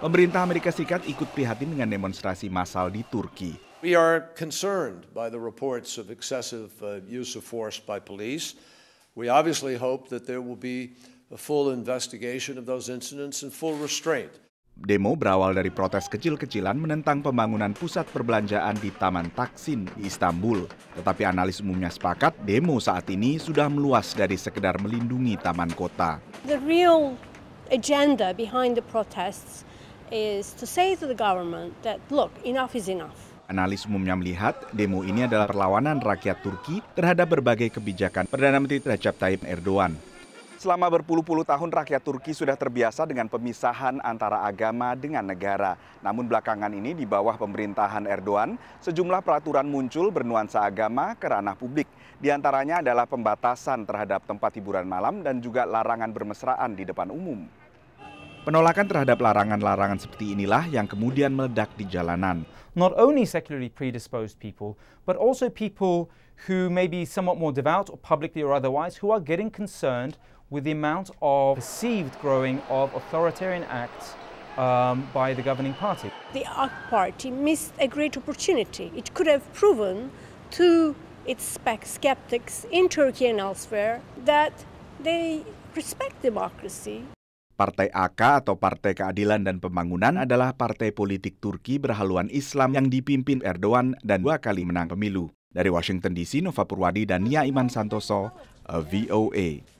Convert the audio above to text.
Pemerintah Amerika Serikat ikut prihatin dengan demonstrasi massal di Turki. We are concerned by the reports of excessive uh, use of force by police. We obviously hope that there will be a full investigation of those incidents and full restraint. Demo berawal dari protes kecil-kecilan menentang pembangunan pusat perbelanjaan di Taman Taksim di Istanbul. Tetapi analis umumnya sepakat demo saat ini sudah meluas dari sekedar melindungi taman kota. The real agenda behind the protests is to say to the government that look, enough is enough. Analis umumnya melihat demo ini adalah perlawanan rakyat Turki terhadap berbagai kebijakan Perdana Menteri Recep Tayyip Erdogan. Selama berpuluh-puluh tahun rakyat Turki sudah terbiasa dengan pemisahan antara agama dengan negara. Namun belakangan ini di bawah pemerintahan Erdogan, sejumlah peraturan muncul bernuansa agama ke ranah publik. Di antaranya adalah pembatasan terhadap tempat hiburan malam dan juga larangan bermesraan di depan umum. Penolakan terhadap larangan-larangan seperti inilah yang kemudian meledak di jalanan. Not only secularly predisposed people, but also people who may be somewhat more devout or publicly or otherwise who are getting concerned with the amount of perceived growing of authoritarian acts um, by the governing party. The AK party missed a great opportunity. It could have proven to its skeptics in Turkey and elsewhere that they respect democracy. Partai AK atau Partai Keadilan dan Pembangunan adalah partai politik Turki berhaluan Islam yang dipimpin Erdogan dan dua kali menang pemilu. Dari Washington DC, Nova Purwadi dan Nia Iman Santoso, VOA.